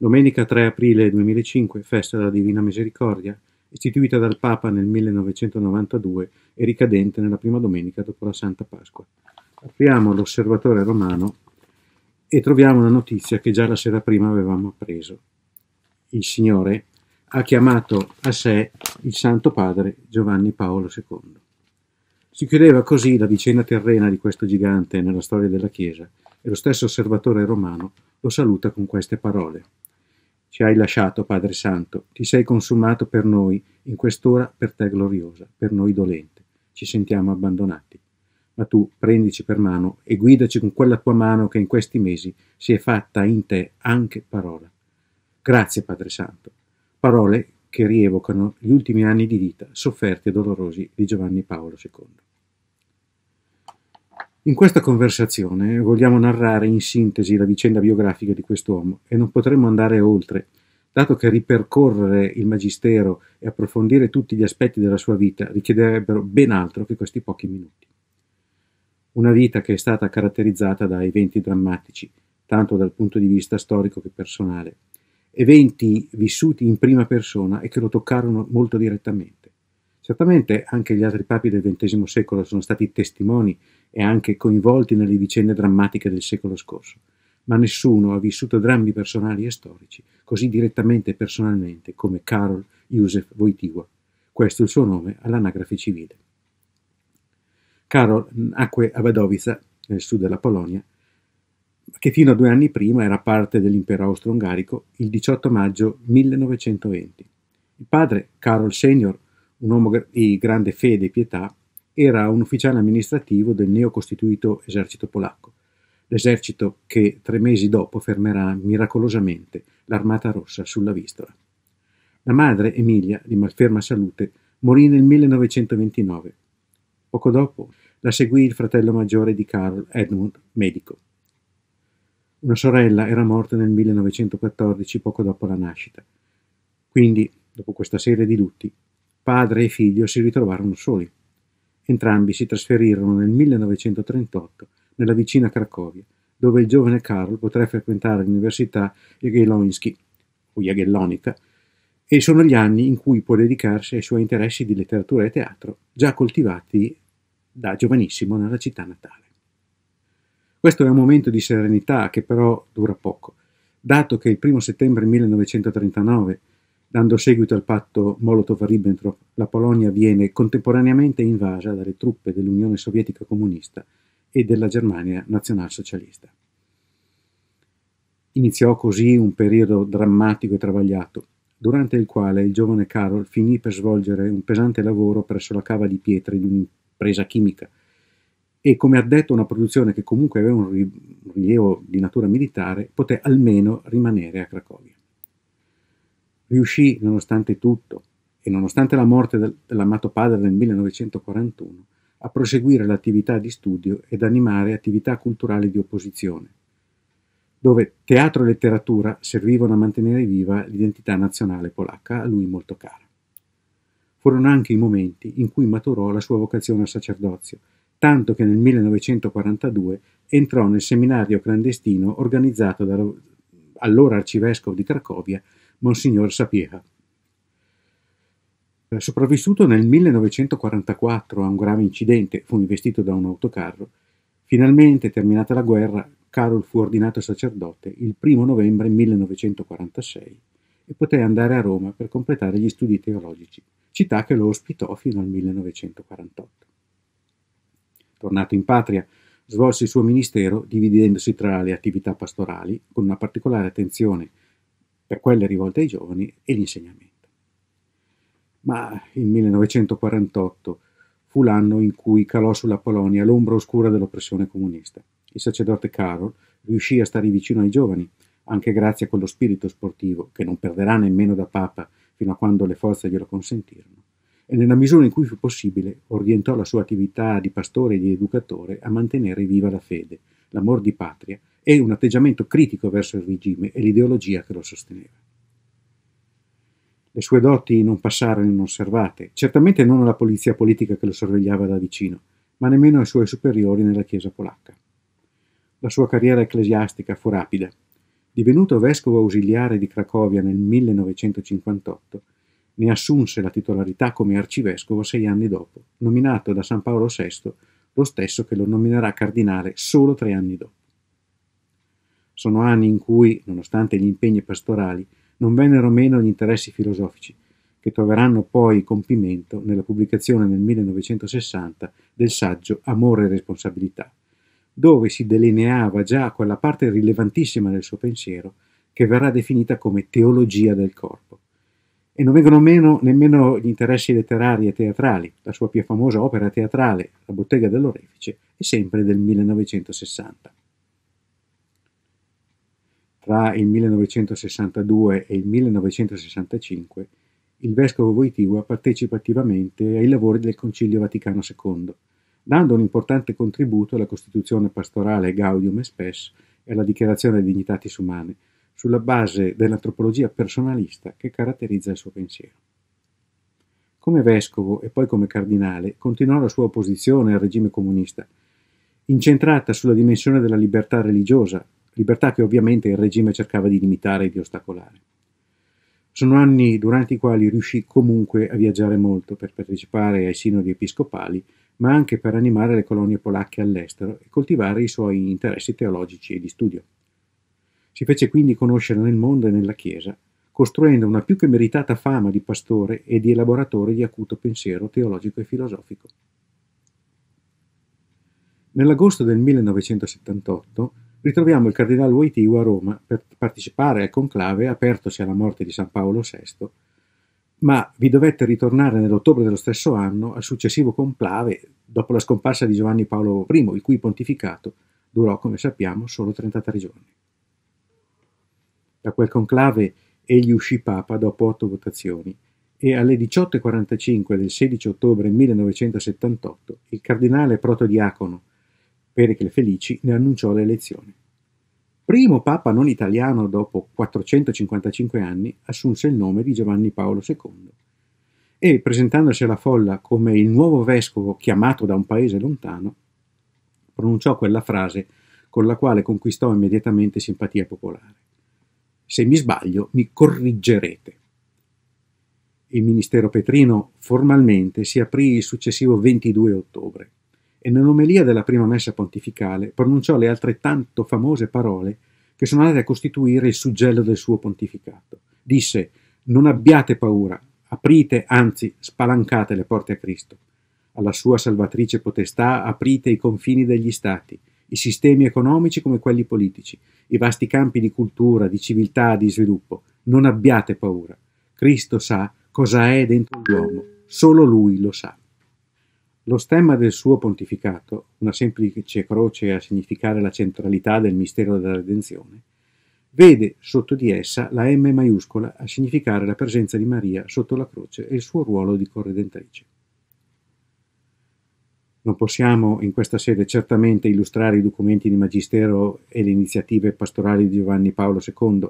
Domenica 3 aprile 2005, festa della Divina Misericordia, istituita dal Papa nel 1992 e ricadente nella prima domenica dopo la Santa Pasqua. Apriamo l'osservatore romano e troviamo una notizia che già la sera prima avevamo appreso. Il Signore ha chiamato a sé il Santo Padre Giovanni Paolo II. Si chiudeva così la vicenda terrena di questo gigante nella storia della Chiesa e lo stesso osservatore romano lo saluta con queste parole. Ci hai lasciato, Padre Santo, ti sei consumato per noi, in quest'ora per te gloriosa, per noi dolente. Ci sentiamo abbandonati. Ma tu prendici per mano e guidaci con quella tua mano che in questi mesi si è fatta in te anche parola. Grazie, Padre Santo. Parole che rievocano gli ultimi anni di vita sofferti e dolorosi di Giovanni Paolo II. In questa conversazione vogliamo narrare in sintesi la vicenda biografica di quest'uomo e non potremmo andare oltre, dato che ripercorrere il Magistero e approfondire tutti gli aspetti della sua vita richiederebbero ben altro che questi pochi minuti. Una vita che è stata caratterizzata da eventi drammatici, tanto dal punto di vista storico che personale, eventi vissuti in prima persona e che lo toccarono molto direttamente. Certamente anche gli altri papi del XX secolo sono stati testimoni e anche coinvolti nelle vicende drammatiche del secolo scorso, ma nessuno ha vissuto drammi personali e storici così direttamente e personalmente come Karol Josef Wojtyła. Questo è il suo nome all'anagrafe civile. Karol nacque a Wadowica, nel sud della Polonia, che fino a due anni prima era parte dell'impero austro-ungarico, il 18 maggio 1920. Il padre, Karol Senior, un uomo di grande fede e pietà, era un ufficiale amministrativo del neocostituito esercito polacco, l'esercito che tre mesi dopo fermerà miracolosamente l'armata rossa sulla Vistola. La madre, Emilia, di malferma salute, morì nel 1929. Poco dopo la seguì il fratello maggiore di Carol, Edmund, medico. Una sorella era morta nel 1914, poco dopo la nascita. Quindi, dopo questa serie di lutti, Padre e figlio si ritrovarono soli. Entrambi si trasferirono nel 1938 nella vicina Cracovia, dove il giovane Karl potrà frequentare l'università Jagiellonica, o Jagiellonica, e sono gli anni in cui può dedicarsi ai suoi interessi di letteratura e teatro, già coltivati da giovanissimo nella città natale. Questo è un momento di serenità che però dura poco, dato che il primo settembre 1939 Dando seguito al patto Molotov-Ribbentrop, la Polonia viene contemporaneamente invasa dalle truppe dell'Unione Sovietica Comunista e della Germania nazionalsocialista. Iniziò così un periodo drammatico e travagliato, durante il quale il giovane Karol finì per svolgere un pesante lavoro presso la cava di pietre di un'impresa chimica e come addetto a una produzione che comunque aveva un rilievo di natura militare, poté almeno rimanere a Cracovia riuscì, nonostante tutto e nonostante la morte dell'amato padre nel 1941, a proseguire l'attività di studio ed animare attività culturali di opposizione, dove teatro e letteratura servivano a mantenere viva l'identità nazionale polacca a lui molto cara. Furono anche i momenti in cui maturò la sua vocazione al sacerdozio, tanto che nel 1942 entrò nel seminario clandestino organizzato dall'allora arcivescovo di Cracovia Monsignor Sapiera. Eh, sopravvissuto nel 1944 a un grave incidente, fu investito da un autocarro. Finalmente, terminata la guerra, Carol fu ordinato sacerdote il 1 novembre 1946 e poté andare a Roma per completare gli studi teologici, città che lo ospitò fino al 1948. Tornato in patria, svolse il suo ministero dividendosi tra le attività pastorali, con una particolare attenzione per quelle rivolte ai giovani e l'insegnamento. Ma il 1948 fu l'anno in cui calò sulla Polonia l'ombra oscura dell'oppressione comunista. Il sacerdote Karol riuscì a stare vicino ai giovani, anche grazie a quello spirito sportivo che non perderà nemmeno da Papa fino a quando le forze glielo consentirono, e nella misura in cui fu possibile orientò la sua attività di pastore e di educatore a mantenere viva la fede, l'amor di patria e un atteggiamento critico verso il regime e l'ideologia che lo sosteneva. Le sue doti non passarono inosservate, certamente non alla polizia politica che lo sorvegliava da vicino, ma nemmeno ai suoi superiori nella Chiesa polacca. La sua carriera ecclesiastica fu rapida. Divenuto vescovo ausiliare di Cracovia nel 1958, ne assunse la titolarità come arcivescovo sei anni dopo, nominato da San Paolo VI, lo stesso che lo nominerà cardinale solo tre anni dopo sono anni in cui, nonostante gli impegni pastorali, non vennero meno gli interessi filosofici, che troveranno poi compimento nella pubblicazione nel 1960 del saggio Amore e responsabilità, dove si delineava già quella parte rilevantissima del suo pensiero che verrà definita come teologia del corpo. E non vengono meno nemmeno gli interessi letterari e teatrali. La sua più famosa opera teatrale, La bottega dell'orefice, è sempre del 1960 tra il 1962 e il 1965 il vescovo Voitiva partecipa attivamente ai lavori del Concilio Vaticano II, dando un importante contributo alla Costituzione pastorale Gaudium Spes e alla Dichiarazione dei Dignitatis Umane, sulla base dell'antropologia personalista che caratterizza il suo pensiero. Come vescovo e poi come cardinale continuò la sua opposizione al regime comunista, incentrata sulla dimensione della libertà religiosa libertà che ovviamente il regime cercava di limitare e di ostacolare. Sono anni durante i quali riuscì comunque a viaggiare molto per partecipare ai sinodi episcopali, ma anche per animare le colonie polacche all'estero e coltivare i suoi interessi teologici e di studio. Si fece quindi conoscere nel mondo e nella Chiesa, costruendo una più che meritata fama di pastore e di elaboratore di acuto pensiero teologico e filosofico. Nell'agosto del 1978 ritroviamo il cardinale Wojtyła a Roma per partecipare al conclave apertosi alla morte di San Paolo VI, ma vi dovette ritornare nell'ottobre dello stesso anno al successivo conclave dopo la scomparsa di Giovanni Paolo I, il cui pontificato durò, come sappiamo, solo 33 giorni. Da quel conclave egli uscì papa dopo otto votazioni e alle 18.45 del 16 ottobre 1978 il cardinale protodiacono Pericle Felici ne annunciò le elezioni. Primo papa non italiano dopo 455 anni, assunse il nome di Giovanni Paolo II e, presentandosi alla folla come il nuovo vescovo chiamato da un paese lontano, pronunciò quella frase con la quale conquistò immediatamente simpatia popolare. Se mi sbaglio, mi corriggerete. Il ministero petrino formalmente si aprì il successivo 22 ottobre e nell'omelia della prima messa pontificale pronunciò le altrettanto famose parole che sono andate a costituire il suggello del suo pontificato. Disse: Non abbiate paura, aprite, anzi, spalancate le porte a Cristo. Alla sua salvatrice potestà aprite i confini degli stati, i sistemi economici come quelli politici, i vasti campi di cultura, di civiltà, di sviluppo. Non abbiate paura. Cristo sa cosa è dentro l'uomo, solo lui lo sa. Lo stemma del suo pontificato, una semplice croce a significare la centralità del mistero della redenzione, vede sotto di essa la M maiuscola a significare la presenza di Maria sotto la croce e il suo ruolo di corredentrice. Non possiamo in questa sede certamente illustrare i documenti di Magistero e le iniziative pastorali di Giovanni Paolo II,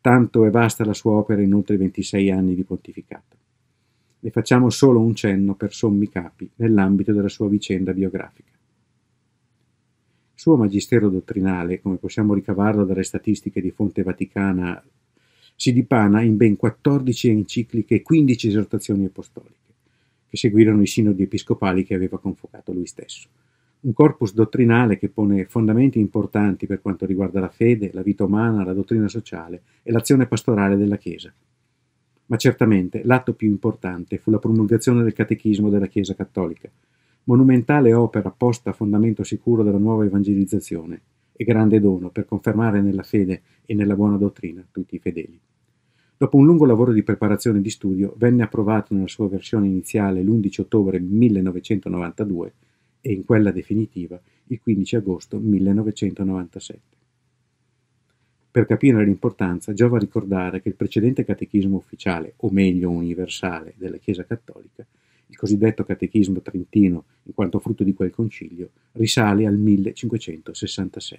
tanto è vasta la sua opera in oltre 26 anni di pontificato ne facciamo solo un cenno per sommi capi nell'ambito della sua vicenda biografica. Il suo magistero dottrinale, come possiamo ricavarlo dalle statistiche di fonte vaticana, si dipana in ben 14 encicliche e 15 esortazioni apostoliche, che seguirono i sinodi episcopali che aveva convocato lui stesso. Un corpus dottrinale che pone fondamenti importanti per quanto riguarda la fede, la vita umana, la dottrina sociale e l'azione pastorale della Chiesa. Ma certamente l'atto più importante fu la promulgazione del Catechismo della Chiesa Cattolica, monumentale opera posta a fondamento sicuro della nuova evangelizzazione e grande dono per confermare nella fede e nella buona dottrina tutti i fedeli. Dopo un lungo lavoro di preparazione e di studio, venne approvato nella sua versione iniziale l'11 ottobre 1992 e in quella definitiva il 15 agosto 1997. Per capire l'importanza giova ricordare che il precedente catechismo ufficiale, o meglio universale, della Chiesa Cattolica, il cosiddetto catechismo trentino, in quanto frutto di quel concilio, risale al 1566.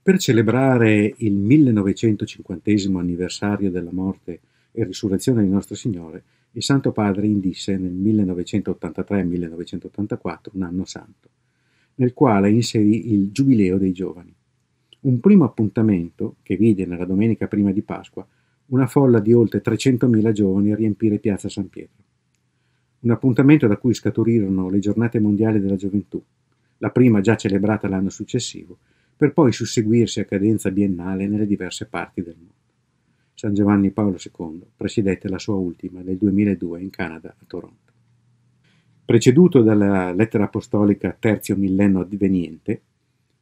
Per celebrare il 1950 anniversario della morte e risurrezione di Nostro Signore, il Santo Padre indisse nel 1983-1984 un anno santo, nel quale inserì il Giubileo dei giovani un primo appuntamento che vide nella domenica prima di Pasqua una folla di oltre 300.000 giovani a riempire piazza San Pietro. Un appuntamento da cui scaturirono le giornate mondiali della gioventù, la prima già celebrata l'anno successivo, per poi susseguirsi a cadenza biennale nelle diverse parti del mondo. San Giovanni Paolo II presiedette la sua ultima nel 2002 in Canada a Toronto. Preceduto dalla lettera apostolica Terzio Millennio Adveniente,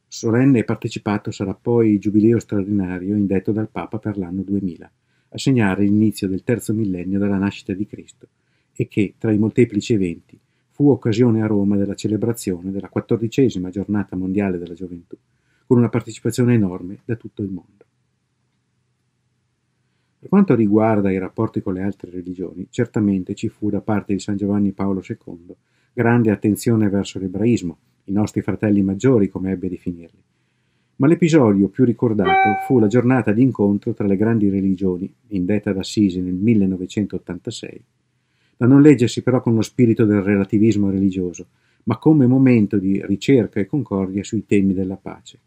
Solenne e partecipato sarà poi il Giubileo straordinario indetto dal Papa per l'anno 2000, a segnare l'inizio del terzo millennio dalla nascita di Cristo, e che, tra i molteplici eventi, fu occasione a Roma della celebrazione della quattordicesima giornata mondiale della gioventù, con una partecipazione enorme da tutto il mondo. Per quanto riguarda i rapporti con le altre religioni, certamente ci fu da parte di San Giovanni Paolo II grande attenzione verso l'ebraismo, i nostri fratelli maggiori, come ebbe a definirli. Ma l'episodio più ricordato fu la giornata di incontro tra le grandi religioni, indetta ad Assisi nel 1986, da non leggersi però con lo spirito del relativismo religioso, ma come momento di ricerca e concordia sui temi della pace,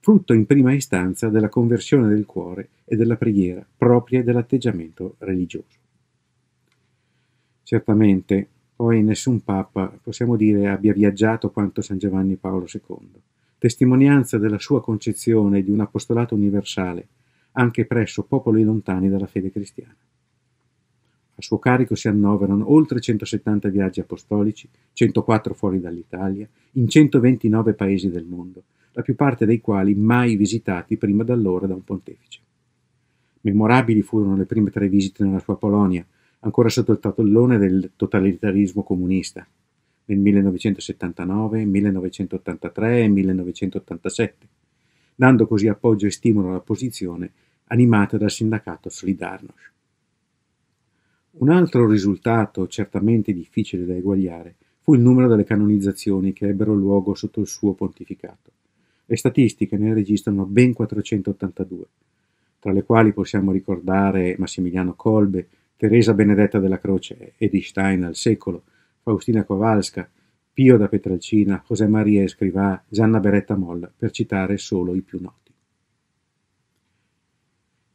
frutto in prima istanza della conversione del cuore e della preghiera proprie dell'atteggiamento religioso. Certamente poi nessun papa, possiamo dire, abbia viaggiato quanto San Giovanni Paolo II. Testimonianza della sua concezione di un apostolato universale, anche presso popoli lontani dalla fede cristiana. A suo carico si annoverano oltre 170 viaggi apostolici, 104 fuori dall'Italia, in 129 paesi del mondo, la più parte dei quali mai visitati prima d'allora da un pontefice. Memorabili furono le prime tre visite nella sua Polonia, ancora sotto il tatellone del totalitarismo comunista nel 1979, 1983 e 1987, dando così appoggio e stimolo alla posizione animata dal sindacato Solidarnosc. Un altro risultato certamente difficile da eguagliare fu il numero delle canonizzazioni che ebbero luogo sotto il suo pontificato. Le statistiche ne registrano ben 482, tra le quali possiamo ricordare Massimiliano Colbe, Teresa Benedetta della Croce, Edi Stein al secolo, Faustina Kowalska, Pio da Petralcina, José Maria Escrivá, Gianna Beretta Molla, per citare solo i più noti.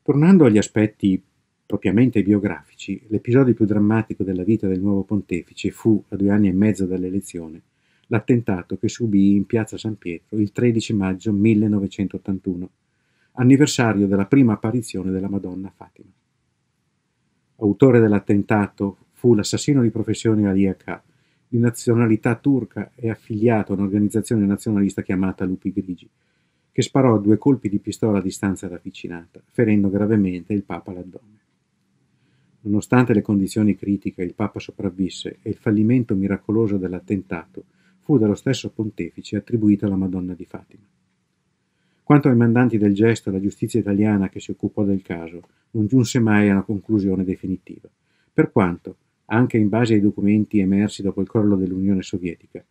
Tornando agli aspetti propriamente biografici, l'episodio più drammatico della vita del nuovo pontefice fu, a due anni e mezzo dall'elezione, l'attentato che subì in piazza San Pietro il 13 maggio 1981, anniversario della prima apparizione della Madonna Fatima. Autore dell'attentato fu l'assassino di professione Ali AK, di nazionalità turca e affiliato a un'organizzazione nazionalista chiamata Lupi Grigi, che sparò due colpi di pistola a distanza ravvicinata, ferendo gravemente il Papa all'addome. Nonostante le condizioni critiche, il Papa sopravvisse e il fallimento miracoloso dell'attentato fu dallo stesso pontefice attribuito alla Madonna di Fatima. Quanto ai mandanti del gesto la giustizia italiana che si occupò del caso, non giunse mai a una conclusione definitiva, per quanto, anche in base ai documenti emersi dopo il crollo dell'Unione Sovietica,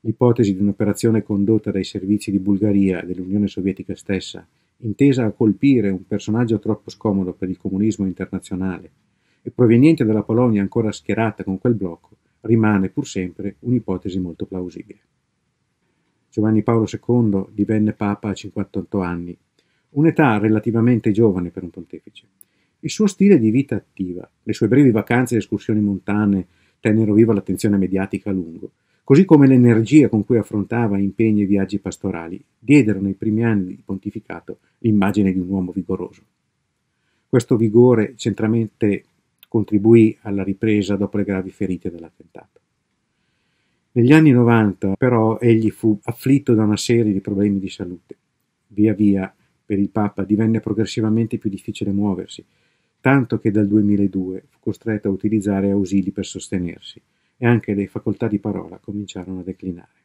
l'ipotesi di un'operazione condotta dai servizi di Bulgaria e dell'Unione Sovietica stessa, intesa a colpire un personaggio troppo scomodo per il comunismo internazionale e proveniente dalla Polonia ancora schierata con quel blocco, rimane pur sempre un'ipotesi molto plausibile. Giovanni Paolo II divenne Papa a 58 anni, un'età relativamente giovane per un pontefice. Il suo stile di vita attiva, le sue brevi vacanze e escursioni montane tennero viva l'attenzione mediatica a lungo, così come l'energia con cui affrontava impegni e viaggi pastorali, diedero nei primi anni di pontificato l'immagine di un uomo vigoroso. Questo vigore centramente contribuì alla ripresa dopo le gravi ferite dell'attentato. Negli anni 90 però egli fu afflitto da una serie di problemi di salute. Via via per il Papa divenne progressivamente più difficile muoversi, tanto che dal 2002 fu costretto a utilizzare ausili per sostenersi e anche le facoltà di parola cominciarono a declinare.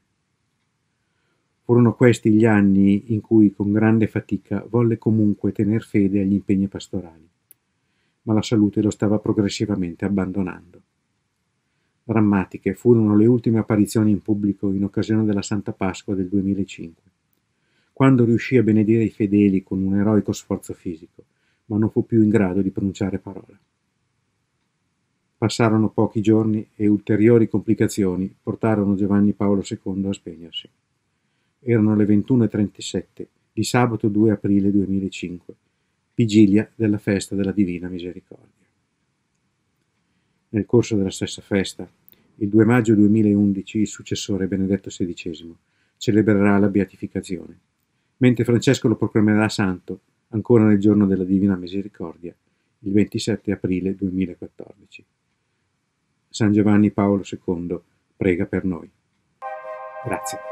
Furono questi gli anni in cui con grande fatica volle comunque tener fede agli impegni pastorali, ma la salute lo stava progressivamente abbandonando drammatiche furono le ultime apparizioni in pubblico in occasione della Santa Pasqua del 2005, quando riuscì a benedire i fedeli con un eroico sforzo fisico, ma non fu più in grado di pronunciare parola. Passarono pochi giorni e ulteriori complicazioni portarono Giovanni Paolo II a spegnersi. Erano le 21.37 di sabato 2 aprile 2005, vigilia della festa della Divina Misericordia nel corso della stessa festa, il 2 maggio 2011 il successore Benedetto XVI celebrerà la beatificazione, mentre Francesco lo proclamerà santo ancora nel giorno della Divina Misericordia, il 27 aprile 2014. San Giovanni Paolo II prega per noi. Grazie.